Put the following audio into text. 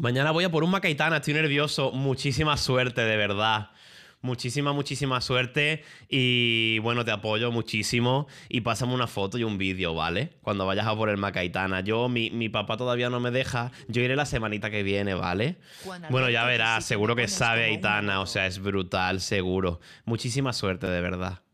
Mañana voy a por un Macaitana, estoy nervioso. Muchísima suerte, de verdad. Muchísima, muchísima suerte. Y bueno, te apoyo muchísimo. Y pásame una foto y un vídeo, ¿vale? Cuando vayas a por el Macaitana. Yo, mi, mi papá todavía no me deja. Yo iré la semanita que viene, ¿vale? Bueno, ya verás. Seguro que sabe Aitana. O sea, es brutal, seguro. Muchísima suerte, de verdad.